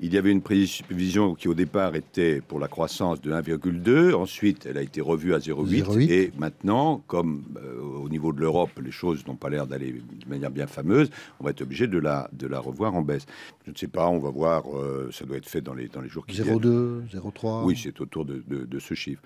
Il y avait une prévision qui au départ était pour la croissance de 1,2, ensuite elle a été revue à 0,8 et maintenant, comme euh, au niveau de l'Europe, les choses n'ont pas l'air d'aller de manière bien fameuse, on va être obligé de la, de la revoir en baisse. Je ne sais pas, on va voir, euh, ça doit être fait dans les, dans les jours qui viennent. 0,2, 0,3 Oui, c'est autour de, de, de ce chiffre.